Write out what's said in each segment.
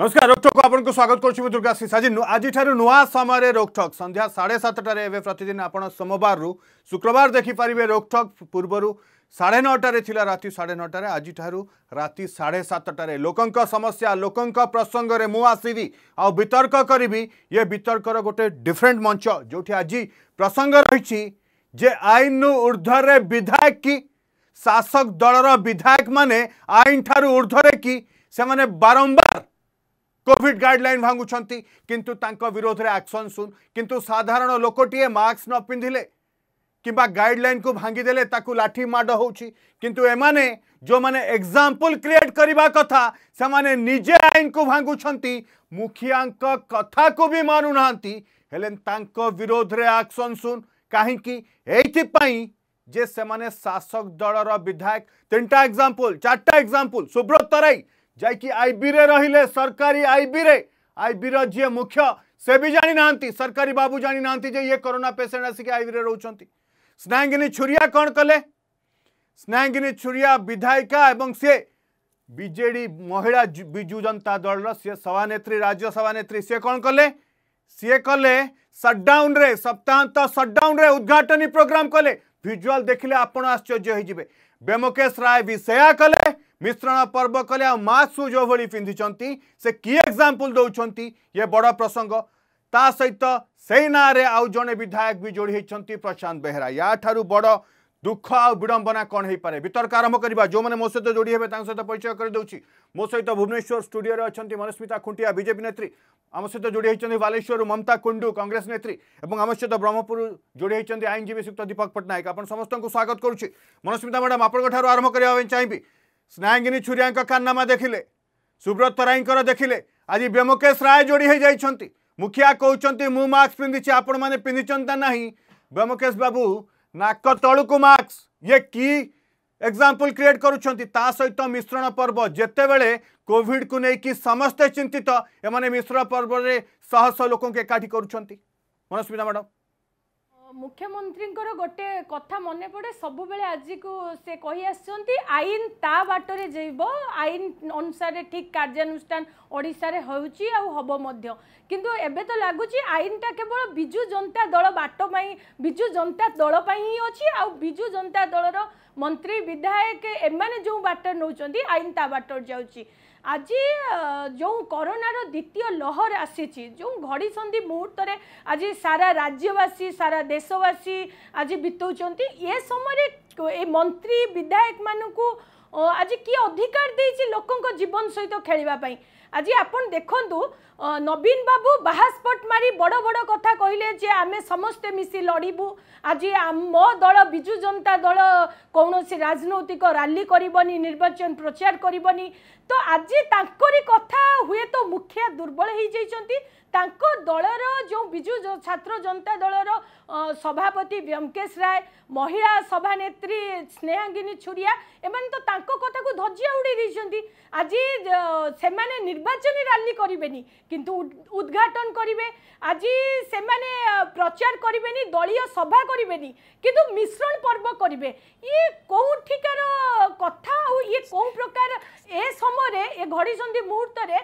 ନମସ୍କାର ରୋକଠୋକ ଆପଣଙ୍କୁ ସ୍ୱାଗତ କରୁଛି ମୁଁ ଦୁର୍ଗା ଶ୍ରୀସାଜୀ ଆଜିଠାରୁ ନୂଆ ସମୟରେ ରୋକଠକ୍ ସନ୍ଧ୍ୟା ସାଢ଼େ ସାତଟାରେ ଏବେ ପ୍ରତିଦିନ ଆପଣ ସୋମବାରରୁ ଶୁକ୍ରବାର ଦେଖିପାରିବେ ରୋକଠକ୍ ପୂର୍ବରୁ ସାଢ଼େ ନଅଟାରେ ଥିଲା ରାତି ସାଢ଼େ ନଅଟାରେ ଆଜିଠାରୁ ରାତି ସାଢ଼େ ସାତଟାରେ ଲୋକଙ୍କ ସମସ୍ୟା ଲୋକଙ୍କ ପ୍ରସଙ୍ଗରେ ମୁଁ ଆସିବି ଆଉ ବିତର୍କ କରିବି ଏ ବିତର୍କର ଗୋଟେ ଡିଫରେଣ୍ଟ ମଞ୍ଚ ଯେଉଁଠି ଆଜି ପ୍ରସଙ୍ଗ ରହିଛି ଯେ ଆଇନରୁ ଉର୍ଦ୍ଧ୍ୱରେ ବିଧାୟକ କି ଶାସକ ଦଳର ବିଧାୟକମାନେ ଆଇନ ଠାରୁ ଉର୍ଦ୍ଧ୍ୱରେ କି ସେମାନେ ବାରମ୍ବାର कोविड गाइडलाइन भांगुंट किंतु विरोध में आक्सन सुन किंतु साधारण लोकटीए मास्क न पिंधिले कि गाइडलाइन को भांगिदेले लाठी माड़ हो किंतु एमाने जो मैंने एग्जाम्पल क्रिएट करने कथा से माने निजे आईन को भांगुंट मुखिया कथा को भी मानुना विरोध में एक्शन सुन कहीं जे से शासक दल विधायक तीन टा चार चार्टा एक्जामपल सुब्रत तरई जैक आईबी रही सरकारी आईबी रे आईबी रे मुख्य से भी जानी ना सरकारी बाबू जानी ना ये कोरोना पेसेंट आसिक आईबी रे रोच स्नायंगिनी छुरी कौन कले स्नायंगिनी छुरी विधायिका एवं सी बजे महिला विजु जनता दल रेत्री राज्य सभानेत्री सी कौन कले सी कले सटाउन सप्ताहत सटाउन उद्घाटन प्रोग्राम कले भिजुआल देखने आप आश्चर्य होमकेश राय भी से कले मिश्रण पर्व कले मास्क जो भाई पिंधि से कि एक्जामपल दौंती ये बड़ प्रसंग ता सहित से ना आउ जड़े विधायक भी जोड़ी होती प्रशांत बेहरा या बड़ दुख आड़म्बना कौन हो पाए वितर्क आरंभ करवा जो मैंने मो सहित जोड़ी हे सहित परिचय कर दे सहित भुवनेश्वर स्टूडियो अच्छी मनस्मिता खुंटिया बजेपी नेत्री आम सहित जोड़ी होती बालेश्वर ममता कुंडू कंग्रेस नेत्री और आम सहित ब्रह्मपुर जोड़ी होती आईनजीवी सुक्त दीपक पट्टनायक आप समस्त स्वागत करुँच मनस्मिता मैडम आप आरंभ करवाई चाहिए स्नायंगिनी छुरी कारनामा देखिले सुब्रत राई देखिले आज व्योमकेश राय जोड़ी जाइंट मुखिया कहते मु मास्क पिंधि आपण मैंने पिंधिंता ना व्योमकेश बाबू नाक तलू मास्क ये कि एग्जाम्पल क्रिएट करा सहित मिश्रण पर्व जितेबले कोड को लेकिन समस्ते चिंतित तो, मिश्रण पर्व में शह शह लोक एकाठी करुँच मैडम মুখ্যমন্ত্রীঙ্কর গোটে কথা মনে পড়ে সবুলে আজিকু সে কহি আসছেন আইন তা বাটরে যাব আইন অনুসারে ঠিক কার্যানুষ্ঠান ওড়শার হচ্ছে আব মধ্য কিন্তু এবে তো লাগুচি আইনটা কেবল বিজু জনতা দল বাট পাই বিজু জনতা দল পাই হি অছি আউ বিজু জনতা দলর মন্ত্রী বিধায়ক এমানে যে বাট নৌকর আইন তা বাটর যাচ্ছি আজি ଯେଉଁ କରୋନାର ଦ୍ୱିତୀୟ ଲହର ଆସିଛି ଯେଉଁ ଘଡ଼ିସନ୍ଧି ମୁହୂର୍ତ୍ତରେ ଆଜି ସାରା ରାଜ୍ୟବାସୀ ସାରା ଦେଶବାସୀ ଆଜି ବିତାଉଛନ୍ତି ଏ ସମୟରେ ଏ ମନ୍ତ୍ରୀ ବିଧାୟକମାନଙ୍କୁ ଆଜି କିଏ ଅଧିକାର ଦେଇଛି ଲୋକଙ୍କ ଜୀବନ ସହିତ ଖେଳିବା ପାଇଁ ଆଜି ଆପଣ ଦେଖନ୍ତୁ ନବୀନ ବାବୁ ବାହାସ୍ପଟ ମାରି ବଡ଼ ବଡ଼ କଥା କହିଲେ ଯେ ଆମେ ସମସ୍ତେ ମିଶି ଲଢ଼ିବୁ ଆଜି ମୋ ଦଳ ବିଜୁ ଜନତା ଦଳ କୌଣସି ରାଜନୈତିକ ରାଲି କରିବନି ନିର୍ବାଚନ ପ୍ରଚାର କରିବନି তো আজ তাঁকরি কথা হুয়ে তো মুখিয়া দুর্বল হয়ে যাই তাঁক দলর যে বিজু ছাত্র জনতা দলর সভাপতি ব্যোমকেশ রায় মহিলা সভানেত্রী স্নেহাঙ্গিনী ছুরিয়া এমানে তো তাঁক কথাকে ধজিয়া উড়াই দিয়েছেন আজ সেমানে নির্বাচনী রালি করবেনি কিন্তু উদ্ঘাটন করবে আজ সেমানে প্রচার করবেনি দলীয় সভা করবেনি কিন্তু মিশ্রণ পর্ব করবে ইয়ে কোঠিকার কথা ইয়ে কোন প্রকার এ সম ସମୟରେ ଏ ଘଡ଼ିସନ୍ଧି ମୁହୂର୍ତ୍ତରେ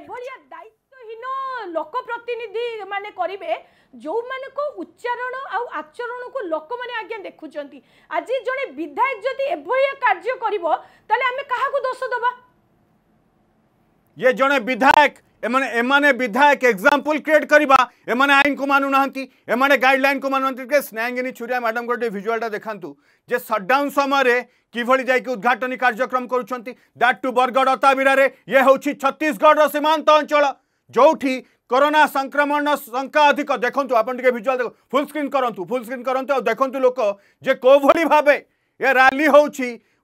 ଏଭଳିଆ ଦାୟିତ୍ୱହୀନ ଲୋକ ପ୍ରତିନିଧି ମାନେ କରିବେ ଯେଉଁମାନଙ୍କ ଉଚ୍ଚାରଣ ଆଉ ଆଚରଣକୁ ଲୋକମାନେ ଆଜ୍ଞା ଦେଖୁଛନ୍ତି ଆଜି ଜଣେ ବିଧାୟକ ଯଦି ଏଭଳିଆ କାର୍ଯ୍ୟ କରିବ ତାହେଲେ ଆମେ କାହାକୁ ଦୋଷ ଦେବା ଇଏ ଜଣେ ବିଧାୟକ विधायक एक्जामपल क्रिएट करवा आईन को मानुना एम गाइडलैन को मानुना टे स्नांगिनी छुरी मैडम को भिजुआलटा देखु जे सटडाउन समय किभली जा उद्घाटन कार्यक्रम करैट टू बरगढ़ अताबीरा ये हूँ छत्तीशगढ़ सीमांत अंचल जो कोरोना संक्रमण संख्या अधिक देखु आपे भिजुआल देख फुल स्क्रीन करूँ फुल स्क्रीन करते देखु लोक जे कौली भाव ये राी हो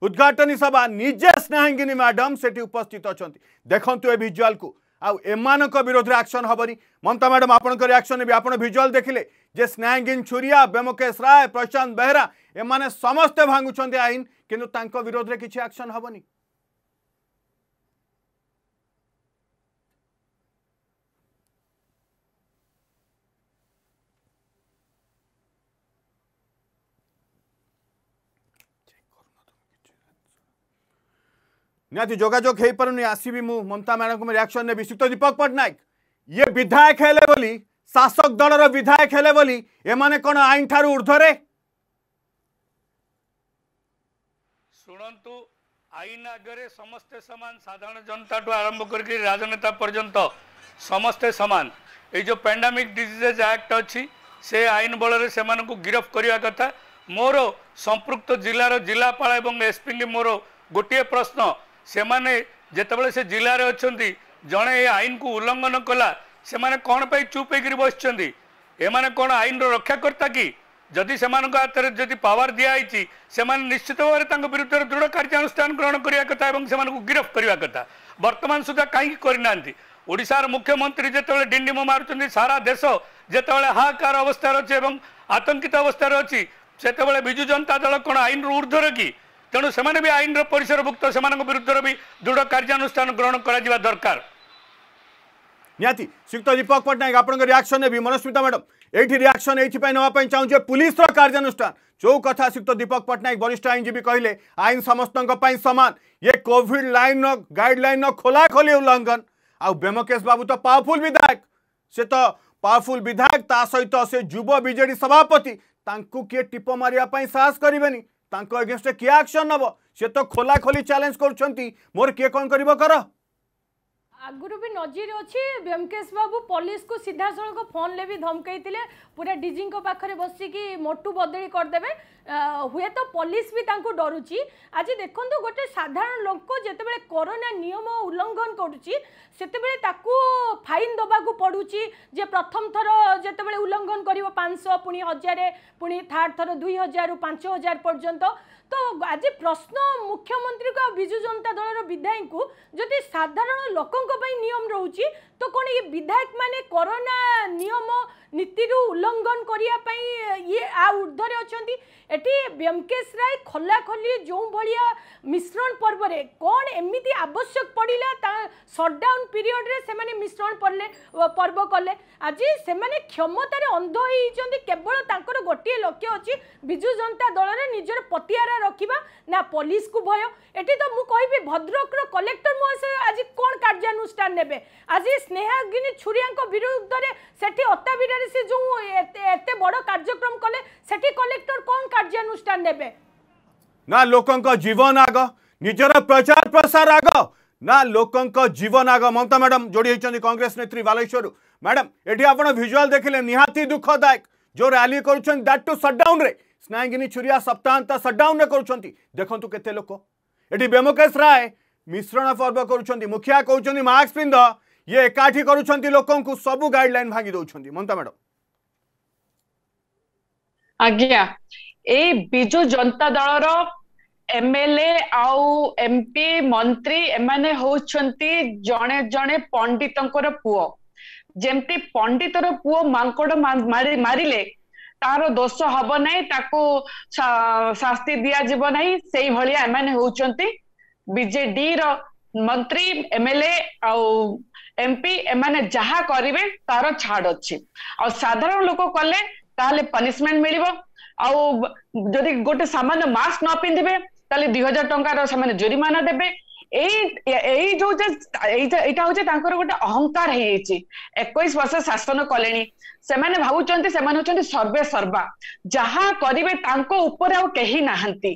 उद्घाटन सभा निजे स्नेहांगिनी मैडम सेठी उपस्थित अच्छा देखु ए भिजुआल को आउ एमान विरोध में आक्शन हेनी ममता मैडम आपण रियाक्शन भी आपड़ भिजुआल देखिले जे स्नैंगिन छुरीया बेमुकेश राय प्रशांत बेहरा एम समस्ते भांगुं आईन कितु विरोध में किसी आक्शन हेनी ନିହାତି ଯୋଗାଯୋଗ ହେଇପାରୁନି ଆସିବି ମୁଁ ମମତା ମ୍ୟାଡ଼ାମଙ୍କୁ ରିଆକ୍ସନ୍ ନେବି ଶ୍ରୀଯୁକ୍ତ ଦୀପକ ପଟ୍ଟନାୟକ ଇଏ ବିଧାୟକ ହେଲେ ବୋଲି ଶାସକ ଦଳର ବିଧାୟକ ହେଲେ ବୋଲି ଏମାନେ କ'ଣ ଆଇନ ଠାରୁ ଉର୍ଦ୍ଧ୍ୱରେ ଶୁଣନ୍ତୁ ଆଇନ ଆଗରେ ସମସ୍ତେ ସମାନ ସାଧାରଣ ଜନତାଠୁ ଆରମ୍ଭ କରିକି ରାଜନେତା ପର୍ଯ୍ୟନ୍ତ ସମସ୍ତେ ସମାନ ଏଇ ଯେଉଁ ପାଣ୍ଡାମିକ୍ ଡିଜିଜେଜ୍ ଆକ୍ଟ ଅଛି ସେ ଆଇନ ବଳରେ ସେମାନଙ୍କୁ ଗିରଫ କରିବା କଥା ମୋର ସମ୍ପୃକ୍ତ ଜିଲ୍ଲାର ଜିଲ୍ଲାପାଳ ଏବଂ ଏସ୍ପିଙ୍କୁ ମୋର ଗୋଟିଏ ପ୍ରଶ୍ନ ସେମାନେ ଯେତେବେଳେ ସେ ଜିଲ୍ଲାରେ ଅଛନ୍ତି ଜଣେ ଏ ଆଇନକୁ ଉଲ୍ଲଙ୍ଘନ କଲା ସେମାନେ କ'ଣ ପାଇଁ ଚୁପ୍ ହେଇକିରି ବସିଛନ୍ତି ଏମାନେ କ'ଣ ଆଇନର ରକ୍ଷାକର୍ତ୍ତା କି ଯଦି ସେମାନଙ୍କ ହାତରେ ଯଦି ପାୱାର ଦିଆହେଇଛି ସେମାନେ ନିଶ୍ଚିତ ଭାବରେ ତାଙ୍କ ବିରୁଦ୍ଧରେ ଦୃଢ଼ କାର୍ଯ୍ୟାନୁଷ୍ଠାନ ଗ୍ରହଣ କରିବା କଥା ଏବଂ ସେମାନଙ୍କୁ ଗିରଫ କରିବା କଥା ବର୍ତ୍ତମାନ ସୁଦ୍ଧା କାହିଁକି କରିନାହାନ୍ତି ଓଡ଼ିଶାର ମୁଖ୍ୟମନ୍ତ୍ରୀ ଯେତେବେଳେ ଡିଣ୍ଡିମ ମାରୁଛନ୍ତି ସାରା ଦେଶ ଯେତେବେଳେ ହାହାକାର ଅବସ୍ଥାରେ ଅଛି ଏବଂ ଆତଙ୍କିତ ଅବସ୍ଥାରେ ଅଛି ସେତେବେଳେ ବିଜୁ ଜନତା ଦଳ କ'ଣ ଆଇନର ଉର୍ଦ୍ଧ୍ୱରେ କି ତେଣୁ ସେମାନେ ବି ଆଇନର ପରିସରଭୁକ୍ତ ସେମାନଙ୍କ ବିରୁଦ୍ଧରେ ବି ଦୃଢ଼ କାର୍ଯ୍ୟାନୁଷ୍ଠାନ ଗ୍ରହଣ କରାଯିବା ଦରକାର ନିହାତି ଶ୍ରୀଯୁକ୍ତ ଦୀପକ ପଟ୍ଟନାୟକ ଆପଣଙ୍କ ରିଆକ୍ସନ୍ ନେବି ମନସ୍ମିତା ମ୍ୟାଡ଼ାମ୍ ଏଇଠି ରିଆକ୍ସନ୍ ଏଇଥିପାଇଁ ନେବା ପାଇଁ ଚାହୁଁଛି ପୁଲିସର କାର୍ଯ୍ୟାନୁଷ୍ଠାନ ଯେଉଁ କଥା ଶ୍ରୀଯୁକ୍ତ ଦୀପକ ପଟ୍ଟନାୟକ ବରିଷ୍ଠ ଆଇନଜୀବୀ କହିଲେ ଆଇନ ସମସ୍ତଙ୍କ ପାଇଁ ସମାନ ଇଏ କୋଭିଡ୍ ଲାଇନ୍ର ଗାଇଡ଼ଲାଇନ୍ର ଖୋଲାଖୋଲି ଉଲ୍ଲଂଘନ ଆଉ ବ୍ୟୋମକେଶ ବାବୁ ତ ପାୱାରଫୁଲ୍ ବିଧାୟକ ସେ ତ ପାୱାରଫୁଲ୍ ବିଧାୟକ ତା ସହିତ ସେ ଯୁବ ବିଜେଡ଼ି ସଭାପତି ତାଙ୍କୁ କିଏ ଟିପ ମାରିବା ପାଇଁ ସାହସ କରିବେନି ତାଙ୍କ ଏଗେନଷ୍ଟରେ କିଏ ଆକ୍ସନ୍ ନେବ ସେ ତ ଖୋଲାଖୋଲି ଚ୍ୟାଲେଞ୍ଜ କରୁଛନ୍ତି ମୋର କିଏ କ'ଣ କରିବ କର ଆଗରୁ ବି ନଜିର ଅଛି ବ୍ୟମକେଶ ବାବୁ ପୋଲିସକୁ ସିଧାସଳଖ ଫୋନ୍ରେ ବି ଧମକେଇଥିଲେ ପୁରା ଡିଜିଙ୍କ ପାଖରେ ବସିକି ମୋଟୁ ବଦଳି କରିଦେବେ ହୁଏତ ପୋଲିସ ବି ତାଙ୍କୁ ଡରୁଛି ଆଜି ଦେଖନ୍ତୁ ଗୋଟେ ସାଧାରଣ ଲୋକ ଯେତେବେଳେ କରୋନା ନିୟମ ଉଲ୍ଲଙ୍ଘନ କରୁଛି ସେତେବେଳେ ତାକୁ ଫାଇନ୍ ଦେବାକୁ ପଡ଼ୁଛି ଯେ ପ୍ରଥମ ଥର ଯେତେବେଳେ ଉଲ୍ଲଙ୍ଘନ କରିବ ପାଞ୍ଚଶହ ପୁଣି ହଜାରେ ପୁଣି ଥାର୍ଡ଼ ଥର ଦୁଇ ହଜାରରୁ ପାଞ୍ଚ ହଜାର ପର୍ଯ୍ୟନ୍ତ ତ ଆଜି ପ୍ରଶ୍ନ ମୁଖ୍ୟମନ୍ତ୍ରୀଙ୍କ ଆଉ ବିଜୁ ଜନତା ଦଳର ବିଧାୟକଙ୍କୁ ଯଦି ସାଧାରଣ ଲୋକଙ୍କ ପାଇଁ ନିୟମ ରହୁଛି তো কোণ ইয়ে বিধায়ক মানে করোনা নিয়ম নীতির উল্লঙ্ঘন করা ইয়ে আ ঊর্ধ্বরে অনেক এটি ব্যোমকেশ রায় খোলাখোলি যেভাবে মিশ্রণ পর্বরে কোণ এমিতি আবশ্যক পড়া তা সটডাউন পিরিয়ডে সে মিশ্রণ পড়লে পর্ব কলে আজ সে ক্ষমতার অন্ধ হয়ে কেবল তাঁর গোটিয়ে লক্ষ্য অছি বিজু জনতা দলরে নিজের পতিয়ারা রক্ষা না পুলিশ কু ভয় এটি তো মু কবি ভদ্রকর কলেক্টর মহাশয় আজ কোণ কার্যানুষ্ঠান নেবে আজ ସ୍ନେହାଗିନୀ ଛୁରିଆଙ୍କ ବିରୁଦ୍ଧରେ ସେଠି ଅତାବିରାରେ ସେ ଯେଉଁ ଏତେ ବଡ଼ କାର୍ଯ୍ୟକ୍ରମ କଲେ ସେଠି କଲେକ୍ଟର କ'ଣ କାର୍ଯ୍ୟାନୁଷ୍ଠାନ ନେବେ ନା ଲୋକଙ୍କ ଜୀବନ ଆଗ ନିଜର ପ୍ରଚାର ପ୍ରସାର ଆଗ ନା ଲୋକଙ୍କ ଜୀବନ ଆଗ ମମତା ମ୍ୟାଡ଼ାମ୍ ଯୋଡ଼ି ହୋଇଛନ୍ତି କଂଗ୍ରେସ ନେତ୍ରୀ ବାଲେଶ୍ୱରରୁ ମ୍ୟାଡ଼ାମ୍ ଏଠି ଆପଣ ଭିଜୁଆଲ୍ ଦେଖିଲେ ନିହାତି ଦୁଃଖଦାୟକ ଯେଉଁ ରାଲି କରୁଛନ୍ତି ଦାଟ୍ ଟୁ ସଟ୍ଡାଉନ୍ରେ ସ୍ନାୟଙ୍ଗିନୀ ଛୁରିଆ ସପ୍ତାହାନ୍ତ ସଟ୍ଡାଉନ୍ରେ କରୁଛନ୍ତି ଦେଖନ୍ତୁ କେତେ ଲୋକ ଏଠି ବ୍ୟୋମକେଶ ରାୟ ମିଶ୍ରଣ ପର୍ବ କରୁଛନ୍ତି ମୁଖିଆ କହୁଛନ୍ତି ମାସ୍କ ପିନ୍ଧ ये एकाठी करूछंती लोकन को सब गाइडलाइन भांगी दउछंती ममता मैडम आज्ञा ए बिजु जनता दल रो এমএলএ আউ এমপি মন্ত্রী এমানে হচ্ছন্তি জনে জনে পণ্ডিতঙ্কর পুয় যেমতি পণ্ডিতর পুয় মাঙ্কড় মারিলে ତାହାର ଦୋଷ ହବ ନାହିଁ ତାକୁ ଶାସ୍ତି ଦିଆଯିବ ନାହିଁ ସେଇଭଳିଆ ଏମାନେ ହଉଛନ୍ତି ବିଜେଡିର ମନ୍ତ୍ରୀ ଏମଏଲଏ ଆଉ ଏମପି ଏମାନେ ଯାହା କରିବେ ତାର ଛାଡ ଅଛି ଆଉ ସାଧାରଣ ଲୋକ କଲେ ତାହେଲେ ପନିସମେଣ୍ଟ ମିଳିବ ଆଉ ଯଦି ଗୋଟେ ସାମାନ୍ୟ ମାସ୍କ ନ ପିନ୍ଧିବେ ତାହେଲେ ଦୁଇ ହଜାର ଟଙ୍କାର ସେମାନେ ଜୋରିମାନା ଦେବେ ଏଇ ଏଇ ଯୋଉ ଯେ ଏଇଟା ହଉଛି ତାଙ୍କର ଗୋଟେ ଅହଙ୍କାର ହେଇଯାଇଛି ଏକୋଇଶ ବର୍ଷ ଶାସନ କଲେଣି ସେମାନେ ଭାବୁଛନ୍ତି ସେମାନେ ହଉଛନ୍ତି ସର୍ବେ ସର୍ବା ଯାହା କରିବେ ତାଙ୍କ ଉପରେ ଆଉ କେହି ନାହାନ୍ତି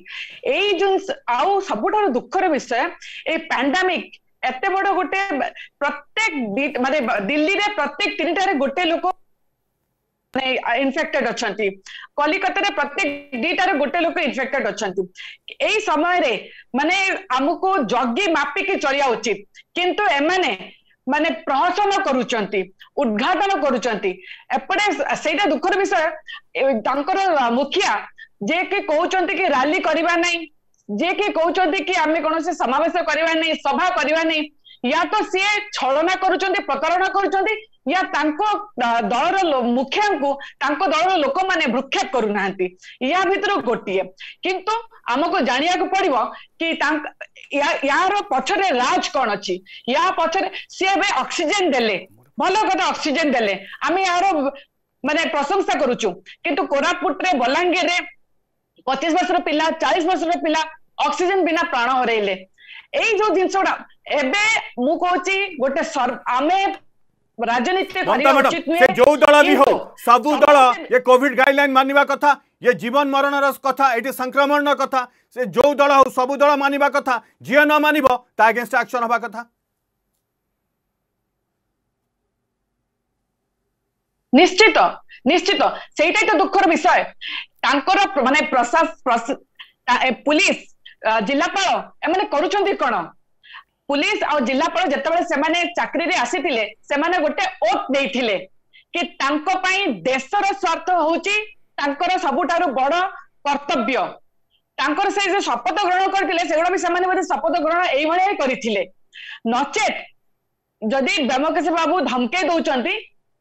ଏଇ ଯୋଉ ଆଉ ସବୁଠାରୁ ଦୁଃଖର ବିଷୟ ଏଇ ପାଣ୍ଡାମିକ ଏତେ ବଡ ଗୋଟେ ପ୍ରତ୍ୟେକ ମାନେ ଦିଲ୍ଲୀରେ ପ୍ରତ୍ୟେକ ତିନିଟାରେ ଗୋଟେ ଲୋକ ଇନଫେକ୍ଟେଡ ଅଛନ୍ତି କଲିକତାରେ ପ୍ରତ୍ୟେକ ଦିଟାରେ ଗୋଟେ ଲୋକ ଇନଫେକ୍ଟେଡ ଅଛନ୍ତି ଏଇ ସମୟରେ ମାନେ ଆମକୁ ଜଗି ମାପିକି ଚଳିବା ଉଚିତ କିନ୍ତୁ ଏମାନେ ମାନେ ପ୍ରହସନ କରୁଛନ୍ତି ଉଦ୍ଘାଟନ କରୁଛନ୍ତି ଏପଟେ ସେଇଟା ଦୁଃଖର ବିଷୟ ତାଙ୍କର ମୁଖିଆ ଯିଏକି କହୁଛନ୍ତି କି ରାଲି କରିବା ନାହିଁ जे कि कहते कि आम कौन से समावेश करवा नहीं सभा करवा नहीं या तो सी छलना कर प्रतारणा कर या तांको दल मुखिया दल रोक मैंने वृक्षेप करना या भर गोटे किंतु आमको जानवाक पड़ो कि यार पक्षरे राज कौन अच्छी या पक्षरे सी एवं अक्सीजेन दे भल कथा अक्सीजेन देले आम यार मानने प्रशंसा करोरापुट बलांगीर ପଚିଶ वर्ष ପିଲା चालीस वर्ष ପିଲା अक्सीजेन बिना प्राण हर जो जिन ଜିନିଷ गोटे आम राजनीति कथा ये जीवन मरण कथा ये संक्रमण कथा से जो दल हो सब दल मानवा कथा जी न मान एगेन्स्ट हवा कथा निश्चित निश्चित सेटा तो दुखर विषय ତାଙ୍କର ମାନେ ପୁଲିସ ଜିଲ୍ଲାପାଳ ଏମାନେ କରୁଛନ୍ତି କଣ ପୁଲିସ ଆଉ ଜିଲ୍ଲାପାଳ ଯେତେବେଳେ ସେମାନେ ଚାକିରିରେ ଆସିଥିଲେ ସେମାନେ ଗୋଟେ ଓଟ ଦେଇଥିଲେ କି ତାଙ୍କ ପାଇଁ ଦେଶର ସ୍ୱାର୍ଥ ହଉଛି ତାଙ୍କର ସବୁଠାରୁ ବଡ କର୍ତ୍ତବ୍ୟ ତାଙ୍କର ସେ ଯୋଉ ଶପଥ ଗ୍ରହଣ କରିଥିଲେ ସେଗୁଡା ବି ସେମାନେ ବୋଧେ ଶପଥ ଗ୍ରହଣ ଏଇଭଳିଆ କରିଥିଲେ ନଚେତ୍ ଯଦି ବ୍ୟମକେଶ ବାବୁ ଧମକେଇ ଦଉଛନ୍ତି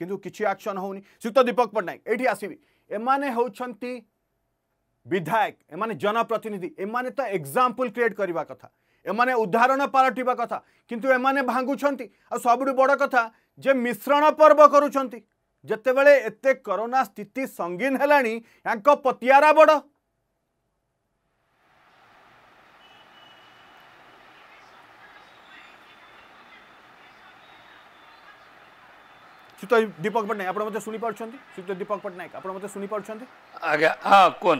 କିନ୍ତୁ କିଛି ଆକ୍ସନ୍ ହେଉନି ଶ୍ରୀଯୁକ୍ତ ଦୀପକ ପଟ୍ଟନାୟକ ଏଇଠି ଆସିବି ଏମାନେ ହେଉଛନ୍ତି ବିଧାୟକ ଏମାନେ ଜନପ୍ରତିନିଧି ଏମାନେ ତ ଏକ୍ଜାମ୍ପଲ୍ କ୍ରିଏଟ୍ କରିବା କଥା ଏମାନେ ଉଦାହରଣ ପାଲଟିବା କଥା କିନ୍ତୁ ଏମାନେ ଭାଙ୍ଗୁଛନ୍ତି ଆଉ ସବୁଠୁ ବଡ଼ କଥା ଯେ ମିଶ୍ରଣ ପର୍ବ କରୁଛନ୍ତି ଯେତେବେଳେ ଏତେ କରୋନା ସ୍ଥିତି ସଙ୍ଗୀନ ହେଲାଣି ୟାଙ୍କ ପତିଆରା ବଡ଼ श्रीयुक्त दीपक पट्टनायक आपण मते सुनी पार्छन्ति श्रीयुक्त दीपक पट्टनायक आपण मते सुनी पार्छन्ति आज्ञा हां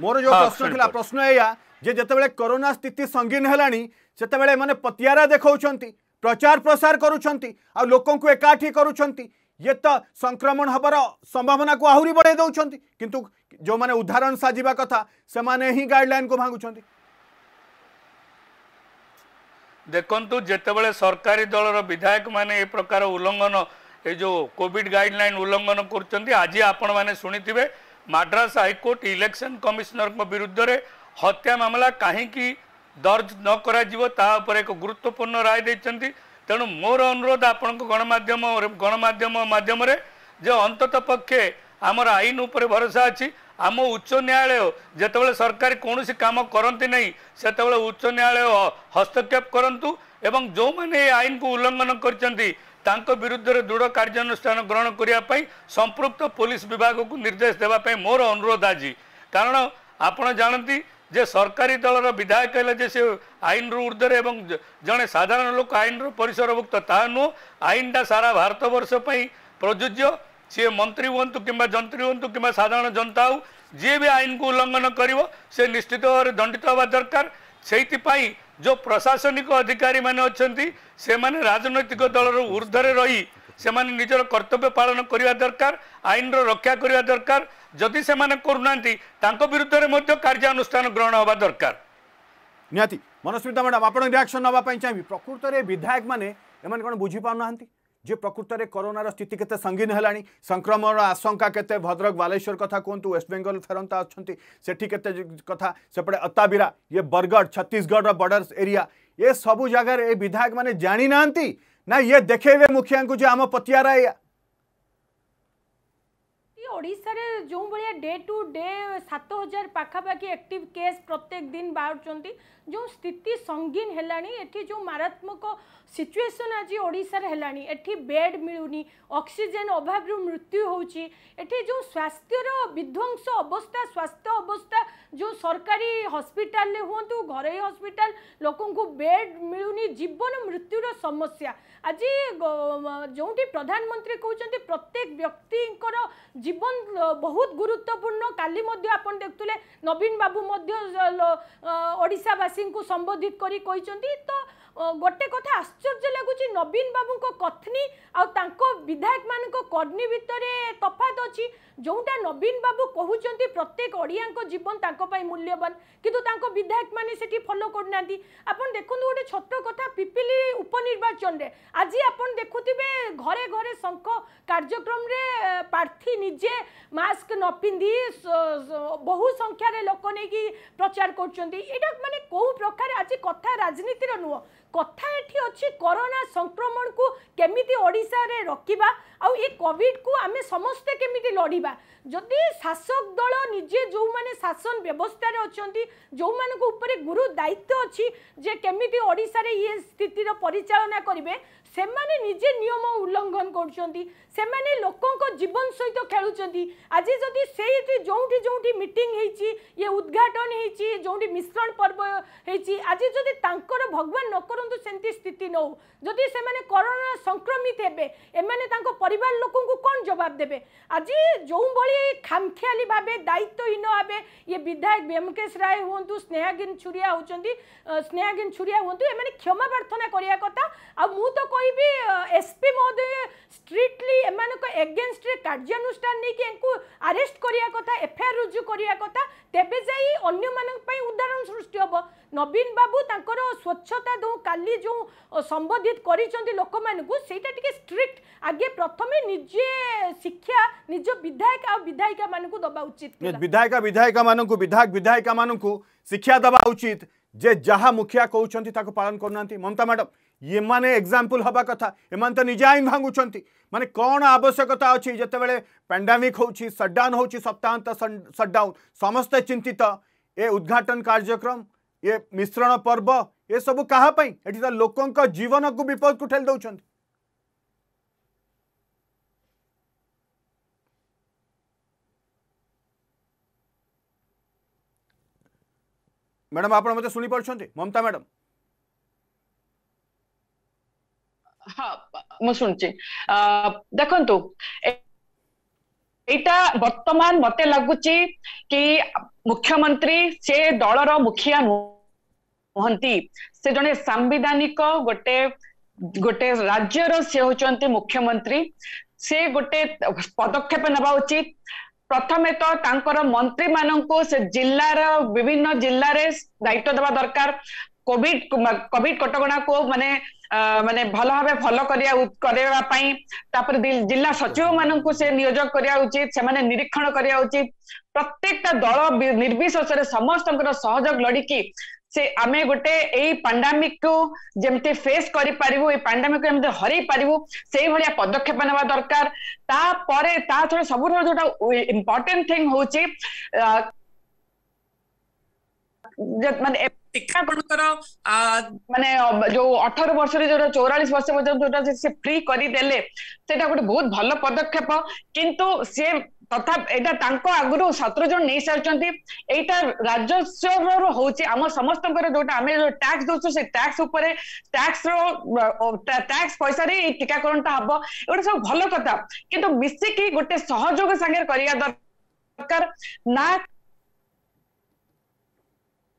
मोर जो प्रश्न थिला प्रश्न एया जे कोरोना स्थिति संगीन हेलाणी सेतेबेले माने पतियारा प्रचार प्रसार करूछन्ति आ एकाठी करूछन्ति तो संक्रमण हबार संभावना को आहरी बढ़े दौरान किंतु जो माने उदाहरण साजिबा कथा से माने ही को भांगुंट देखु जितेबाला सरकारी दल विधायक मैंने प्रकार उल्लंघन এই ଯେଉଁ କୋଭିଡ଼ ଗାଇଡ଼ଲାଇନ୍ ଉଲ୍ଲଙ୍ଘନ କରୁଛନ୍ତି ଆଜି ଆପଣମାନେ ଶୁଣିଥିବେ ମାଡ୍ରାସ ହାଇକୋର୍ଟ ଇଲେକ୍ସନ୍ କମିଶନରଙ୍କ ବିରୁଦ୍ଧରେ ହତ୍ୟା ମାମଲା କାହିଁକି ଦର୍ଜ ନ କରାଯିବ ତା ଉପରେ ଏକ ଗୁରୁତ୍ୱପୂର୍ଣ୍ଣ ରାୟ ଦେଇଛନ୍ତି ତେଣୁ ମୋର ଅନୁରୋଧ ଆପଣଙ୍କ ଗଣମାଧ୍ୟମ ଗଣମାଧ୍ୟମ ମାଧ୍ୟମରେ ଯେ ଅନ୍ତତଃ ପକ୍ଷେ ଆମର ଆଇନ ଉପରେ ଭରସା ଅଛି ଆମ ଉଚ୍ଚ ନ୍ୟାୟାଳୟ ଯେତେବେଳେ ସରକାର କୌଣସି କାମ କରନ୍ତି ନାହିଁ ସେତେବେଳେ ଉଚ୍ଚ ନ୍ୟାୟାଳୟ ହସ୍ତକ୍ଷେପ କରନ୍ତୁ ଏବଂ ଯେଉଁମାନେ ଏ ଆଇନକୁ ଉଲ୍ଲଙ୍ଘନ କରିଛନ୍ତି ତାଙ୍କ ବିରୁଦ୍ଧରେ ଦୃଢ଼ କାର୍ଯ୍ୟାନୁଷ୍ଠାନ ଗ୍ରହଣ କରିବା ପାଇଁ ସମ୍ପୃକ୍ତ ପୋଲିସ ବିଭାଗକୁ ନିର୍ଦ୍ଦେଶ ଦେବା ପାଇଁ ମୋର ଅନୁରୋଧ ଆଜି କାରଣ ଆପଣ ଜାଣନ୍ତି ଯେ ସରକାରୀ ଦଳର ବିଧାୟକ ହେଲେ ଯେ ସେ ଆଇନରୁ ଉର୍ଦ୍ଧ୍ୱରେ ଏବଂ ଜଣେ ସାଧାରଣ ଲୋକ ଆଇନରୁ ପରିସରଭୁକ୍ତ ତାହା ନୁହଁ ଆଇନଟା ସାରା ଭାରତବର୍ଷ ପାଇଁ ପ୍ରଯୁଜ୍ୟ ସିଏ ମନ୍ତ୍ରୀ ହୁଅନ୍ତୁ କିମ୍ବା ଯନ୍ତ୍ରୀ ହୁଅନ୍ତୁ କିମ୍ବା ସାଧାରଣ ଜନତା ହେଉ ଯିଏ ବି ଆଇନକୁ ଉଲ୍ଲଙ୍ଘନ କରିବ ସେ ନିଶ୍ଚିତ ଭାବରେ ଦଣ୍ଡିତ ହେବା ଦରକାର ସେଇଥିପାଇଁ जो प्रशासनिक अधिकारी मैंने से मैंने राजनैतिक दल ऊर्धर रही से निजर कर्तव्य पालन करने दरकार आईन रक्षा करने दरकार जदि से करूना विरुद्ध कार्यानुष्ठान ग्रहण हवा दरकार निहती मनस्मिता मैडम आप रियाक्शन चाहिए प्रकृत में विधायक मैंने एम कौन बुझीपार ना जे प्रकृत में करोनार स्थित के संगीन है संक्रमण आशंका के भद्रक बालेश्वर कथा कहतु वेस्ट बेंगल फेरता अच्छा सेठी के कथा सेपटे अत्ताबिरा ये बरगढ़ छत्तीशगढ़ बर्डर एरिया ये सब जगह ये विधायक मैंने जाणी ना ना ये देखे मुखिया को जे आम पतिहारा आया ଓଡ଼ିଶାରେ ଯେଉଁ ଭଳିଆ ଡେ ଟୁ ଡେ ସାତ ହଜାର ପାଖାପାଖି ଆକ୍ଟିଭ୍ କେସ୍ ପ୍ରତ୍ୟେକ ଦିନ ବାହାରୁଛନ୍ତି ଯେଉଁ ସ୍ଥିତି ସଙ୍ଗୀନ ହେଲାଣି ଏଠି ଯେଉଁ ମାରାତ୍ମକ ସିଚୁଏସନ୍ ଆଜି ଓଡ଼ିଶାରେ ହେଲାଣି ଏଠି ବେଡ୍ ମିଳୁନି ଅକ୍ସିଜେନ୍ ଅଭାବରୁ ମୃତ୍ୟୁ ହେଉଛି ଏଠି ଯେଉଁ ସ୍ୱାସ୍ଥ୍ୟର ବିଧ୍ୱଂସ ଅବସ୍ଥା ସ୍ୱାସ୍ଥ୍ୟ ଅବସ୍ଥା ଯେଉଁ ସରକାରୀ ହସ୍ପିଟାଲରେ ହୁଅନ୍ତୁ ଘରୋଇ ହସ୍ପିଟାଲ ଲୋକଙ୍କୁ ବେଡ୍ ମିଳୁନି ଜୀବନ ମୃତ୍ୟୁର ସମସ୍ୟା আজি ଯେଉଁଠି ପ୍ରଧାନମନ୍ତ୍ରୀ କହୁଛନ୍ତି ପ୍ରତ୍ୟେକ ବ୍ୟକ୍ତିଙ୍କର ଜୀବନ ବହୁତ ଗୁରୁତ୍ୱପୂର୍ଣ୍ଣ କାଲି ମଧ୍ୟ ଆପଣ ଦେଖୁଥିଲେ ନବୀନ ବାବୁ ମଧ୍ୟ ଓଡ଼ିଶାବାସୀଙ୍କୁ ସମ୍ବୋଧିତ କରି କହିଛନ୍ତି ତ ଗୋଟେ କଥା ଆଶ୍ଚର୍ଯ୍ୟ ଲାଗୁଛି ନବୀନ ବାବୁଙ୍କ କଥନୀ ଆଉ ତାଙ୍କ ବିଧାୟକମାନଙ୍କ କର୍ଣ୍ଣୀ ଭିତରେ ତଫାତ ଅଛି ଯେଉଁଟା ନବୀନ ବାବୁ କହୁଛନ୍ତି ପ୍ରତ୍ୟେକ ଓଡ଼ିଆଙ୍କ ଜୀବନ ତାଙ୍କ ପାଇଁ ମୂଲ୍ୟବାନ କିନ୍ତୁ ତାଙ୍କ ବିଧାୟକ ମାନେ ସେଠି ଫଲୋ କରୁନାହାନ୍ତି ଆପଣ ଦେଖନ୍ତୁ ଗୋଟେ ଛୋଟ କଥା ପିପିଲି ଉପନିର୍ବାଚନରେ ଆଜି ଆପଣ ଦେଖୁଥିବେ ଘରେ ଘରେ ଶଙ୍ଖ କାର୍ଯ୍ୟକ୍ରମରେ ପ୍ରାର୍ଥୀ ନିଜେ ମାସ୍କ ନ ପିନ୍ଧି ବହୁ ସଂଖ୍ୟାରେ ଲୋକ ନେଇକି ପ୍ରଚାର କରୁଛନ୍ତି ଏଇଟା ମାନେ କେଉଁ ପ୍ରକାର ଆଜି କଥା ରାଜନୀତିର ନୁହଁ କଥା ଏଠି ଅଛି କରୋନା ସଂକ୍ରମଣକୁ କେମିତି ଓଡ଼ିଶାରେ ରଖିବା ଆଉ ଏ କୋଭିଡ଼କୁ ଆମେ ସମସ୍ତେ କେମିତି ଲଢ଼ିବା Curitiba ଯଦି ଶାସକ ଦଳ ନିଜେ ଯେଉଁମାନେ ଶାସନ ବ୍ୟବସ୍ଥାରେ ଅଛନ୍ତି ଯେଉଁମାନଙ୍କ ଉପରେ ଗୁରୁ ଦାୟିତ୍ୱ ଅଛି ଯେ କେମିତି ଓଡ଼ିଶାରେ ଇଏ ସ୍ଥିତିର ପରିଚାଳନା କରିବେ ସେମାନେ ନିଜେ ନିୟମ ଉଲ୍ଲଙ୍ଘନ କରୁଛନ୍ତି ସେମାନେ ଲୋକଙ୍କ ଜୀବନ ସହିତ ଖେଳୁଛନ୍ତି ଆଜି ଯଦି ସେଇଠି ଯେଉଁଠି ଯେଉଁଠି ମିଟିଂ ହେଇଛି ଇଏ ଉଦ୍ଘାଟନ ହେଇଛି ଯେଉଁଠି ମିଶ୍ରଣ ପର୍ବ ହେଇଛି ଆଜି ଯଦି ତାଙ୍କର ଭଗବାନ ନ କରନ୍ତୁ ସେମିତି ସ୍ଥିତି ନ ହଉ ଯଦି ସେମାନେ କରୋନା ସଂକ୍ରମିତ ହେବେ ଏମାନେ ତାଙ୍କ ପରିବାର ଲୋକଙ୍କୁ କ'ଣ ଜବାବ ଦେବେ ଆଜି ଯେଉଁଭଳି খামখেয়ালি ভাবে দায়িত্বহীন ভাবে ইয়ে বিধায়ক ব্যোমকেশ রায় হুঁতু স্নেহাগিন ছুরিয়া হচ্ছেন স্নেহাগিন ছুরিয়া হুঁতু এমানে ক্ষমা প্রার্থনা করা কথা আু তো কবি এসপি মহোদয় স্ট্রিক্টলি এমান এগেনস্টরে কার্যানুষ্ঠান নিয়ে এঙ্কু আরেস্ট করা কথা এফআইআর রুজু করা কথা তেবে যাই অন্য মানুষ উদাহরণ সৃষ্টি হব नवीन बाबू तर स्वच्छता जो काली जो संबोधित कर लोक मानूटा टी स्ट्रिक्ट आगे प्रथम निजे शिक्षा निज विधायक विधायिका मान दबा उचित विधायक विधायिका मान विधायक विधायिका मान शिक्षा दबा उचित जे जहाँ मुखिया कौन पालन करना ममता मैडम ये माने एग्जांपल हवा कथा एम तो निजे आईन भांगुं माने कौन आवश्यकता अच्छी जो पैंडामिक होडाउन हो सप्ताह सटडाउन समस्ते चिंतित ए उद्घाटन कार्यक्रम ये मिश्रण पर्व ये सब काहापाई एठी तो लोक जीवन को विपद को ठेली दौरान मैडम आप मत शुणी पार्टी ममता मैडम हाँ मुझे देखु ଏଇଟା ବର୍ତ୍ତମାନ ମତେ ଲାଗୁଛି କି ମୁଖ୍ୟମନ୍ତ୍ରୀ ସେ ଦଳର ମୁଖିଆ ନୁହନ୍ତି ସେ ଜଣେ ସାମ୍ବିଧାନିକ ଗୋଟେ ଗୋଟେ ରାଜ୍ୟର ସେ ହଉଛନ୍ତି ମୁଖ୍ୟମନ୍ତ୍ରୀ ସେ ଗୋଟେ ପଦକ୍ଷେପ ନେବା ଉଚିତ ପ୍ରଥମେ ତ ତାଙ୍କର ମନ୍ତ୍ରୀମାନଙ୍କୁ ସେ ଜିଲ୍ଲାର ବିଭିନ୍ନ ଜିଲ୍ଲାରେ ଦାୟିତ୍ୱ ଦେବା ଦରକାର କୋଭିଡ କୋଭିଡ କଟକଣାକୁ ମାନେ ମାନେ ଭଲ ଭାବେ ଫଲୋ କରିବା କରିବା ପାଇଁ ତାପରେ ଜିଲ୍ଲା ସଚିବ ମାନଙ୍କୁ ସେ ନିୟୋଜକ କରିବା ଉଚିତ ସେମାନେ ନିରୀକ୍ଷଣ କରିବା ଉଚିତ ପ୍ରତ୍ୟେକଟା ଦଳ ନିର୍ବିଶେଷରେ ସମସ୍ତଙ୍କର ସହଯୋଗ ଲଢିକି ସେ ଆମେ ଗୋଟେ ଏଇ ପାଣ୍ଡାମିକକୁ ଯେମିତି ଫେସ୍ କରିପାରିବୁ ଏଇ ପାଣ୍ଡାମିକକୁ ଯେମିତି ହରେଇ ପାରିବୁ ସେଇଭଳିଆ ପଦକ୍ଷେପ ନେବା ଦରକାର ତାପରେ ତା ଛଡା ସବୁଠାରୁ ଯୋଉଟା ଇମ୍ପୋର୍ଟାଣ୍ଟ ଥିଙ୍ଗ ହଉଛି ମାନେ ଆପଣଙ୍କର ମାନେ ଯୋଉ ଅଠର ବର୍ଷରେ ଯୋଉଟା ଚଉରାଳିଶ ବର୍ଷ ପର୍ଯ୍ୟନ୍ତ ଯୋଉଟା ସେ ଫ୍ରି କରିଦେଲେ ସେଇଟା ଗୋଟେ ବହୁତ ଭଲ ପଦକ୍ଷେପ କିନ୍ତୁ ସିଏ ତଥା ଏଇଟା ତାଙ୍କ ଆଗରୁ ସତର ଜଣ ନେଇସାରିଛନ୍ତି ଏଇଟା ରାଜସ୍ୱରୁ ହଉଛି ଆମ ସମସ୍ତଙ୍କର ଯୋଉଟା ଆମେ ଯୋଉ ଟ୍ୟାକ୍ସ ଦଉଛୁ ସେ ଟ୍ୟାକ୍ସ ଉପରେ ଟ୍ୟାକ୍ସର ଟ୍ୟାକ୍ସ ପଇସାରେ ଏଇ ଟୀକାକରଣଟା ହବ ଏଗୁଡ଼ା ସବୁ ଭଲ କଥା କିନ୍ତୁ ମିଶିକି ଗୋଟେ ସହଯୋଗ ସାଙ୍ଗରେ କରିବା ଦରକାର ନା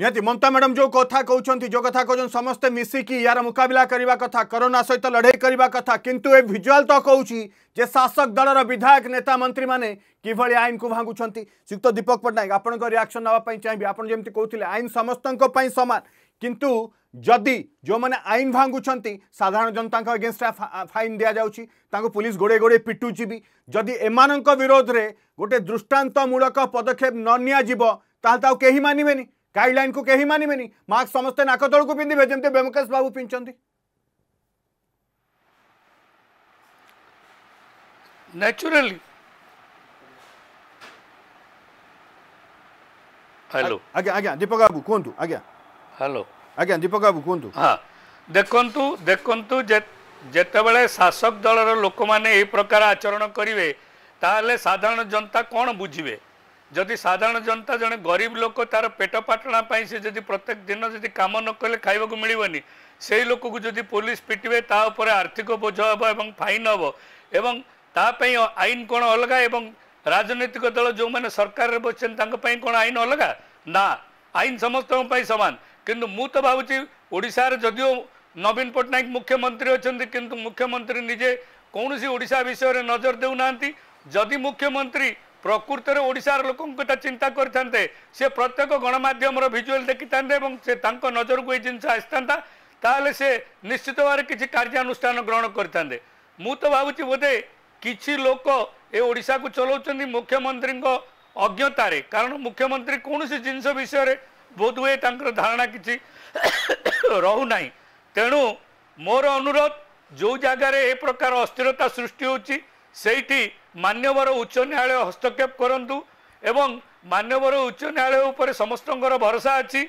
निहाती ममता मैडम जो कथा कौन जो कथ कौन समस्ते मिसिकी यार मुकबिला करने करोना सहित लड़े करने कथ किंतु भिजुआल तो कौचि जे शासक दल विधायक नेता मंत्री मैंने किभली आईन को भांगुंत श्रीयुक्त तो दीपक पट्टनायक आप रियाक्शन नाप चाहिए आप कहते आईन समस्त सामान किंतु जदि जो मैंने आईन भांगुंत साधारण जनता एगेन्स्ट फाइन दि जा पुलिस गोड़े गोड़े पिटुच भी जदि एम विरोध में गोटे दृष्टातमूलक पदक्षेप न निजी ताल तो कहीं मानवे ଗାଇଡଲାଇନ୍ କୁ କେହି ମାନିବେନି ମାସ୍କ ସମସ୍ତେ ନାକ ତଳକୁ ପିନ୍ଧିବେ ଯେମିତି ବ୍ୟୋମକେଶ ବାବୁ ପିନ୍ଧିଛନ୍ତି naturally हेलो आज्ञा आज्ञा दीपक बाबू कहतु आज्ञा हेलो आज्ञा दीपक बाबू कहतु हाँ देखु देखु ଯେତେବେଳେ ଶାସକ ଦଳର ଲୋକମାନେ ଏହି ପ୍ରକାର ଆଚରଣ କରିବେ ତାହେଲେ ସାଧାରଣ ଜନତା କ'ଣ ବୁଝିବେ ଯଦି ସାଧାରଣ ଜନତା ଜଣେ ଗରିବ ଲୋକ ତାର ପେଟ ପାଟଣା ପାଇଁ ସେ ଯଦି ପ୍ରତ୍ୟେକ ଦିନ ଯଦି କାମ ନ କଲେ ଖାଇବାକୁ ମିଳିବନି ସେଇ ଲୋକକୁ ଯଦି ପୋଲିସ ପିଟିବେ ତା ଉପରେ ଆର୍ଥିକ ବୋଝ ହେବ ଏବଂ ଫାଇନ୍ ହେବ ଏବଂ ତା ପାଇଁ ଆଇନ କ'ଣ ଅଲଗା ଏବଂ ରାଜନୈତିକ ଦଳ ଯେଉଁମାନେ ସରକାରରେ ବସିଛନ୍ତି ତାଙ୍କ ପାଇଁ କ'ଣ ଆଇନ ଅଲଗା ନା ଆଇନ ସମସ୍ତଙ୍କ ପାଇଁ ସମାନ କିନ୍ତୁ ମୁଁ ତ ଭାବୁଛି ଓଡ଼ିଶାରେ ଯଦିଓ ନବୀନ ପଟ୍ଟନାୟକ ମୁଖ୍ୟମନ୍ତ୍ରୀ ଅଛନ୍ତି କିନ୍ତୁ ମୁଖ୍ୟମନ୍ତ୍ରୀ ନିଜେ କୌଣସି ଓଡ଼ିଶା ବିଷୟରେ ନଜର ଦେଉନାହାନ୍ତି ଯଦି ମୁଖ୍ୟମନ୍ତ୍ରୀ ପ୍ରକୃତରେ ଓଡ଼ିଶାର ଲୋକଙ୍କ କଥା ଚିନ୍ତା କରିଥାନ୍ତେ ସେ ପ୍ରତ୍ୟେକ ଗଣମାଧ୍ୟମର ଭିଜୁଆଲ୍ ଦେଖିଥାନ୍ତେ ଏବଂ ସେ ତାଙ୍କ ନଜରକୁ ଏଇ ଜିନିଷ ଆସିଥାନ୍ତା ତାହେଲେ ସେ ନିଶ୍ଚିତ ଭାବରେ କିଛି କାର୍ଯ୍ୟାନୁଷ୍ଠାନ ଗ୍ରହଣ କରିଥାନ୍ତେ ମୁଁ ତ ଭାବୁଛି ବୋଧେ କିଛି ଲୋକ ଏ ଓଡ଼ିଶାକୁ ଚଲାଉଛନ୍ତି ମୁଖ୍ୟମନ୍ତ୍ରୀଙ୍କ ଅଜ୍ଞତାରେ କାରଣ ମୁଖ୍ୟମନ୍ତ୍ରୀ କୌଣସି ଜିନିଷ ବିଷୟରେ ବୋଧ ହୁଏ ତାଙ୍କର ଧାରଣା କିଛି ରହୁନାହିଁ ତେଣୁ ମୋର ଅନୁରୋଧ ଯେଉଁ ଜାଗାରେ ଏ ପ୍ରକାର ଅସ୍ଥିରତା ସୃଷ୍ଟି ହେଉଛି ସେଇଠି ମାନ୍ୟବର ଉଚ୍ଚ ନ୍ୟାୟାଳୟ ହସ୍ତକ୍ଷେପ କରନ୍ତୁ ଏବଂ ମାନ୍ୟବର ଉଚ୍ଚ ନ୍ୟାୟାଳୟ ଉପରେ ସମସ୍ତଙ୍କର ଭରସା ଅଛି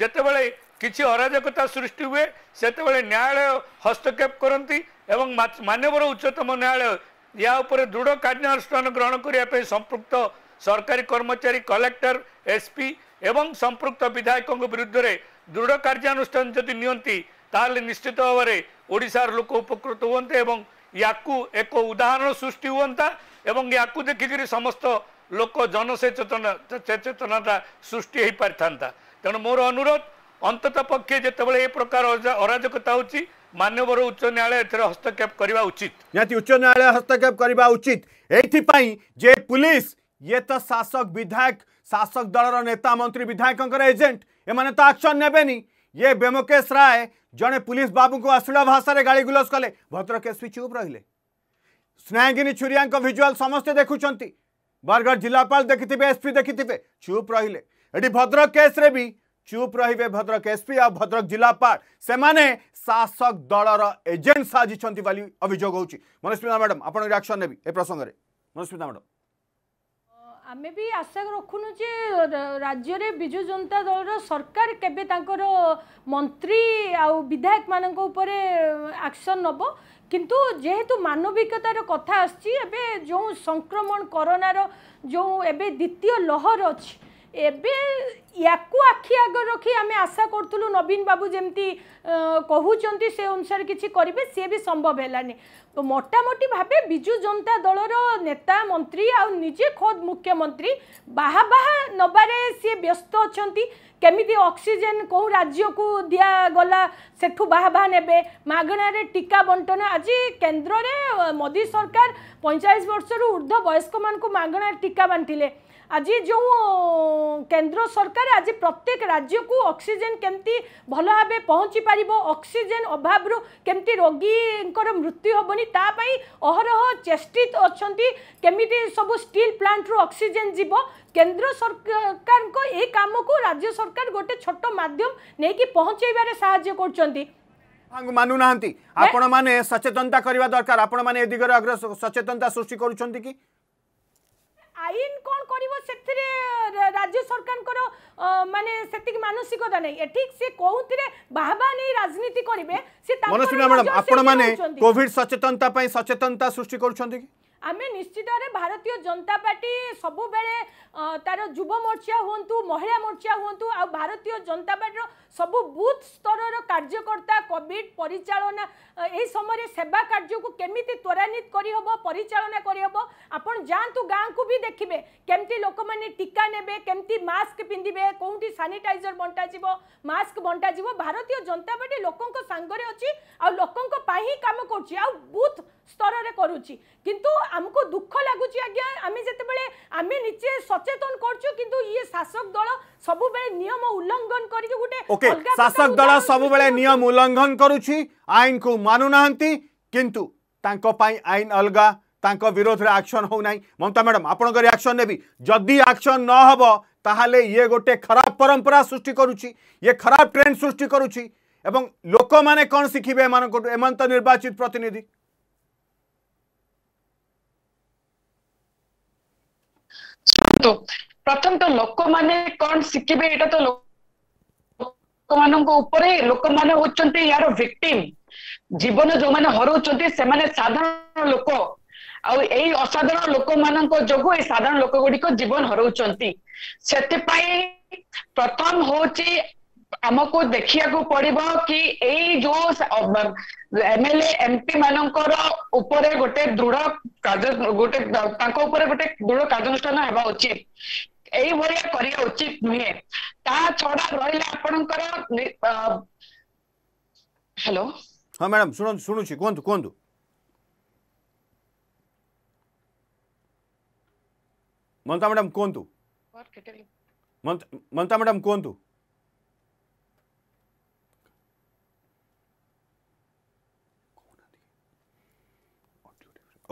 ଯେତେବେଳେ କିଛି ଅରାଜକତା ସୃଷ୍ଟି ହୁଏ ସେତେବେଳେ ନ୍ୟାୟାଳୟ ହସ୍ତକ୍ଷେପ କରନ୍ତି ଏବଂ ମାନ୍ୟବର ଉଚ୍ଚତମ ନ୍ୟାୟାଳୟ ଏହା ଉପରେ ଦୃଢ଼ କାର୍ଯ୍ୟାନୁଷ୍ଠାନ ଗ୍ରହଣ କରିବା ପାଇଁ ସମ୍ପୃକ୍ତ ସରକାରୀ କର୍ମଚାରୀ କଲେକ୍ଟର ଏସ୍ପି ଏବଂ ସମ୍ପୃକ୍ତ ବିଧାୟକଙ୍କ ବିରୁଦ୍ଧରେ ଦୃଢ଼ କାର୍ଯ୍ୟାନୁଷ୍ଠାନ ଯଦି ନିଅନ୍ତି ତାହେଲେ ନିଶ୍ଚିତ ଭାବରେ ଓଡ଼ିଶାର ଲୋକ ଉପକୃତ ହୁଅନ୍ତେ ଏବଂ ୟାକୁ ଏକ ଉଦାହରଣ ସୃଷ୍ଟି ହୁଅନ୍ତା এবং ୟାକୁ ଦେଖିକରି ସମସ୍ତ ଲୋକ ଜନସଚେତନ ସଚେତନତା ସୃଷ୍ଟି ହୋଇପାରିଥାନ୍ତା ତେଣୁ ମୋର ଅନୁରୋଧ ଅନ୍ତତଃ ପକ୍ଷେ ଯେତେବେଳେ ଏ ପ୍ରକାର ଅରାଜକତା ହେଉଛି ମାନ୍ୟବର ଉଚ୍ଚ ନ୍ୟାୟାଳୟ ଏଥିରେ ହସ୍ତକ୍ଷେପ କରିବା ଉଚିତ ନିହାତି ଉଚ୍ଚ ନ୍ୟାୟାଳୟ ହସ୍ତକ୍ଷେପ କରିବା ଉଚିତ ଏଇଥିପାଇଁ ଯେ ପୁଲିସ ଇଏ ତ ଶାସକ ବିଧାୟକ ଶାସକ ଦଳର ନେତା ମନ୍ତ୍ରୀ ବିଧାୟକଙ୍କର ଏଜେଣ୍ଟ ଏମାନେ ତ ଆକ୍ସନ ନେବେନି ଇଏ ବ୍ୟୋମକେଶ ରାୟ ଜଣେ ପୁଲିସ ବାବୁଙ୍କୁ ଅଶ୍ଳୀଳ ଭାଷାରେ ଗାଳିଗୁଲଜ କଲେ ଭଦ୍ରକେଶ ବି ଚୁପ୍ ରହିଲେ ସ୍ନାୟଙ୍ଗିନୀ ଛୁରିଆଙ୍କ ଭିଜୁଆଲ୍ ସମସ୍ତେ ଦେଖୁଛନ୍ତି ବରଗଡ଼ ଜିଲ୍ଲାପାଳ ଦେଖିଥିବେ ଏସ୍ପି ଦେଖିଥିବେ ଚୁପ୍ ରହିଲେ ଏଠି ଭଦ୍ରକ କେସ୍ରେ ବି ଚୁପ୍ ରହିବେ ଭଦ୍ରକ ଏସ୍ପି ଆଉ ଭଦ୍ରକ ଜିଲ୍ଲାପାଳ ସେମାନେ ଶାସକ ଦଳର ଏଜେଣ୍ଟ ସାଜିଛନ୍ତି ବୋଲି ଅଭିଯୋଗ ହେଉଛି ମନସ୍ମିତା ମ୍ୟାଡ଼ାମ୍ ଆପଣ ରିଆକ୍ସନ୍ ନେବି ଏ ପ୍ରସଙ୍ଗରେ ମନସ୍ମିତା ମ୍ୟାଡ଼ାମ୍ ଆମେ ବି ଆଶା ରଖୁନୁ ଯେ ରାଜ୍ୟରେ ବିଜୁ ଜନତା ଦଳର ସରକାର କେବେ ତାଙ୍କର ମନ୍ତ୍ରୀ ଆଉ ବିଧାୟକମାନଙ୍କ ଉପରେ ଆକ୍ସନ୍ ନେବ কিন্তু যেহেতু মানবিকতার কথা আসছে এবে যে সংক্রমণ করোনার যে এবে দ্বিতীয় লহর অছি এবে ইয়াকু আখি আগ রখি আমি আশা করুলু নবীন বাবু যেমতি কুচি সে অনুসারে কিছু করবে সি বি সম্ভব হলানি মোটামুটি ভাবে বিজু জনতা দলর নেতা মন্ত্রী আজে খোদ মুখ্যমন্ত্রী বাহা বাহা নবার সি ব্যস্ত অনেক केमी अक्सीजेन कौ राज्य को दिगला सेठू बाहा बाहा ने मगणारे टीका बंटन आज केन्द्र में मोदी सरकार पैंचाश वर्ष ऊर्ध वयस्क मान मगणार टीका बांटिले आज जो কেন্দ্র সরকার আজ প্রত্যেক রাজ্যকু অক্সিজেন কেমতি ভাল ভাবে পৌঁছি পারিব অক্সিজেন অভাবরু কেমতি রোগীঙ্কর মৃত্যু হবনি তাপাই অহরহ চেষ্টিত অনেক কেমিটি সবু স্টিল প্লান্টরু অক্সিজেন যাব কেন্দ্র সরকারক এই কামকু রাজ্য সরকার গোটে ছোট মাধ্যম নেই পৌঁছাইবার সাহায্য করছেন মানু না আপনার সচেতনতা করা দরকার আপনার এ দিগরে অগ্র সচেতনতা সৃষ্টি করছেন কি আইন কোণ করব সেতিরে রাজ্য সরকারঙ্কর মানে সেতিক মানসিকতা নাই এটি সে কোউতিরে বাহবা নেই রাজনীতি করিবে সে মনস্বিনা ম্যাডাম আপন মানে কোভিড সচেতনতা পাই সচেতনতা সৃষ্টি করছেন কি আমি নিশ্চিত ভাবে ভারতীয় জনতা পার্টি সবুবেলে তার যুব মোর্চা হুম মহিলা মোর্চা হুম আ ভারতীয় জনতা পার্টির সবু বুথ স্তরের কার্যকর্তা কোভিড পরিচালনা এই সময় সেবা কার্যক কেমিতি ত্বরান্বিত করহব পরিচালনা করহব আপনার যাতে গাঁকু বি দেখবে কেমতি লোক মানে টিকা নেবে কেমতি মাস্ক পিঁধবে কোটি সানিটাইজর বন্টা যাব মাস্ক বন্টা যাব ভারতীয় জনতা পার্টি লোক সাগরে অছি আকঙ্ কাম করছি আুথ স্তরের করুছি কিন্তু আমি দুঃখ লাগুছি আজ্ঞা আমি যেতবে আমি নিচে সচেতন করছু কিন্তু ইয়ে শাসক দল সবুবে নিয়ম উল্লঙ্ঘন করি গোটে ওকে শাসক দল সবুলে নিয়ম উল্লঙ্ঘন করুছি আইন কু মানু না কিন্তু তাঁক আইন অলগা তাঁক বিরোধে আকশন হো না মমতা ম্যাডাম আপনার রিয়াকশন নেবি যদি আকশন নহব তাহলে ইয়ে গোটে খারাপ পরম্পরা সৃষ্টি করুছি ইয়ে খারাপ ট্রেন্ড সৃষ্টি করুছি এবং লোক মানে কন শিখবে এমানকঠু এমান তো নির্বাচিত প্রতিনিধি প্রথম তো লোক মানে কন শিখবে এটা তো লোক ଲୋକମାନଙ୍କ ଉପରେ ଲୋକମାନେ ହଉଛନ୍ତି ୟାର ଭିକ୍ଟିମ୍ ଜୀବନ ଯୋଉମାନେ ହରଉଛନ୍ତି ସେମାନେ ସାଧାରଣ ଲୋକ ଆଉ ଏଇ ଅସାଧାରଣ ଲୋକମାନଙ୍କ ଯୋଗୁ ଏଇ ସାଧାରଣ ଲୋକ ଗୁଡିକ ଜୀବନ ହରଉଛନ୍ତି ସେଥିପାଇଁ ପ୍ରଥମ ହଉଛି ଆମକୁ ଦେଖିବାକୁ ପଡିବ କି ଏଇ ଯୋଉ ଏମଏଲଏ ଏମପି ମାନଙ୍କର ଉପରେ ଗୋଟେ ଦୃଢ କାର୍ଯ୍ୟ ଗୋଟେ ତାଙ୍କ ଉପରେ ଗୋଟେ ଦୃଢ କାର୍ଯ୍ୟାନୁଷ୍ଠାନ ହେବା ଉଚିତ ଏଇଭଳିଆ କରିବା ଉଚିତ ନୁହେଁ ତା ଛଡା ରହିଲା ଆପଣଙ୍କର ହ୍ୟାଲୋ ହଁ ମ୍ୟାଡାମ ଶୁଣନ୍ତୁ ଶୁଣୁଛି କୁହନ୍ତୁ କୁହନ୍ତୁ ମମତା ମ୍ୟାଡାମ କୁହନ୍ତୁ ମମତା ମ୍ୟାଡାମ କୁହନ୍ତୁ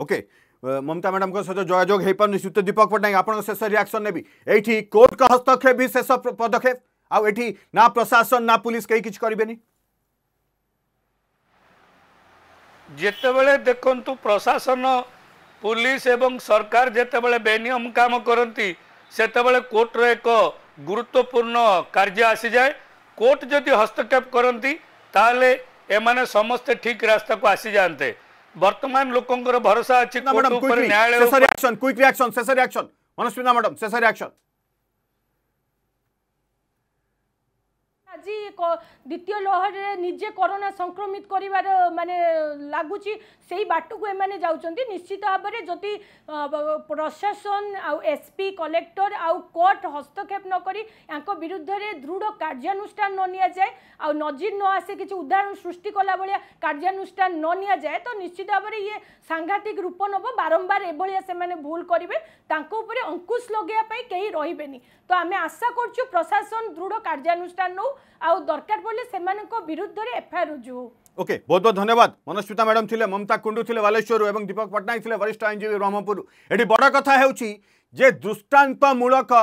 Okay. মমতা ম্যাডাম সহ যোগাযোগ হয়ে পানি শ্রুত দীপক পট্টনাক আপনার শেষ রিয়াকশন নেবি এইটি কোর্টক হস্তক্ষেপ বি শেষ পদক্ষেপ আঠি না প্রশাসন না পুলিশ কে কিছু করবে যেতবে দেখন্তু প্রশাসন পুলিশ এবং সরকার যেতবে বেনিয়ম কাম করতে সেতবে কোর্টর এক গুরুত্বপূর্ণ কার্য আসিযায়ে কোর্ট যদি হস্তক্ষেপ করতে তাহলে এমানে সমস্তে ঠিক রাস্তাকে আসি যাতে ବର୍ତ୍ତମାନ ଲୋକଙ୍କର ଭରସା ଅଛି madam quick reaction quick reaction ଶେଷ ରିଆକ୍ସନ୍ ମନସ୍ମିତା ମ୍ୟାଡାମ୍ ଶେଷ ରିଆକ୍ସନ୍ আজি দ্বিতীয় লহরে নিজে করোনা সংক্রমিত করিবার মানে লাগুছি সেই বাটকু এমানে যাচ্ছেন নিশ্চিত ভাবে যদি প্রশাসন আউ এসপি কলেক্টর আউ কোর্ট হস্তক্ষেপ নকরি ইয়াঙ্ক বিরুদ্ধে দৃঢ় কার্যানুষ্ঠান ন নিয়া যায় আউ নজির ন আসে কিছু উদাহরণ সৃষ্টি কলা ভাবে কার্যানুষ্ঠান ন নিয়া যায় তো নিশ্চিত ভাবে ইয়ে সাংঘাতিক রূপ নব বারম্বার এভাবে সে ভুল করবে তাঁক উপরে অঙ্কুশ লগাইয়া কেই রহবেনি তো আমি আশা করছু প্রশাসন দৃঢ় কার্যানুষ্ঠান নৌ आउ दरकार पड़े से विरुद्ध एफआईआर रुजु हो ओके okay, बहुत बहुत धन्यवाद मनस्मिता मैडम थे ममता कुंडू थे बालेश्वर और दीपक पट्टनायक थे वरिष्ठ आईनजीवी ब्रह्मपुर ये बड़ कथा हो दृष्टांतमूलक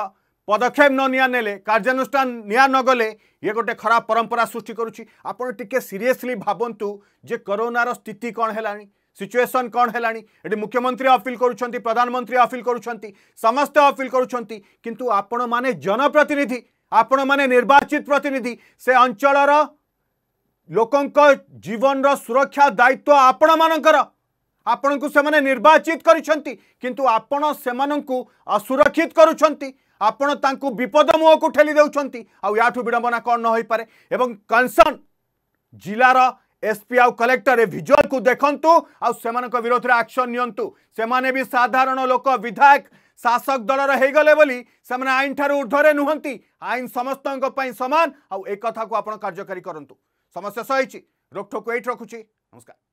पदक्षेप न निने कार्यानुष्ठान नि नगले ये गोटे खराब परंपरा सृष्टि करुँचे सीरीयसली भावतु जे करोनार स्थित कौन है सिचुएसन कौन है मुख्यमंत्री अपिल कर प्रधानमंत्री अपिल कर समस्ते अपिल कर जनप्रतिनिधि ଆପଣମାନେ ନିର୍ବାଚିତ ପ୍ରତିନିଧି ସେ ଅଞ୍ଚଳର ଲୋକଙ୍କ ଜୀବନର ସୁରକ୍ଷା ଦାୟିତ୍ୱ ଆପଣମାନଙ୍କର ଆପଣଙ୍କୁ ସେମାନେ ନିର୍ବାଚିତ କରିଛନ୍ତି କିନ୍ତୁ ଆପଣ ସେମାନଙ୍କୁ ଅସୁରକ୍ଷିତ କରୁଛନ୍ତି ଆପଣ ତାଙ୍କୁ ବିପଦ ମୁହଁକୁ ଠେଲି ଦେଉଛନ୍ତି ଆଉ ୟାଠୁ ବିଡ଼ମ୍ବନା କ'ଣ ନ ହୋଇପାରେ ଏବଂ କନ୍ସର୍ଣ୍ଣ ଜିଲ୍ଲାର ଏସ୍ପି ଆଉ କଲେକ୍ଟର ଏ ଭିଜୁଆଲ୍କୁ ଦେଖନ୍ତୁ ଆଉ ସେମାନଙ୍କ ବିରୋଧରେ ଆକ୍ସନ୍ ନିଅନ୍ତୁ ସେମାନେ ବି ସାଧାରଣ ଲୋକ ବିଧାୟକ ଶାସକ ଦଳର ହେଇଗଲେ ବୋଲି ସେମାନେ ଆଇନ ଠାରୁ ଉର୍ଦ୍ଧ୍ୱରେ ନୁହନ୍ତି ଆଇନ ସମସ୍ତଙ୍କ ପାଇଁ ସମାନ ଆଉ ଏ କଥାକୁ ଆପଣ କାର୍ଯ୍ୟକାରୀ କରନ୍ତୁ ସମସ୍ୟା ସହିଛି ରୋକଠୋକ ଏଇଠି ରଖୁଛି ନମସ୍କାର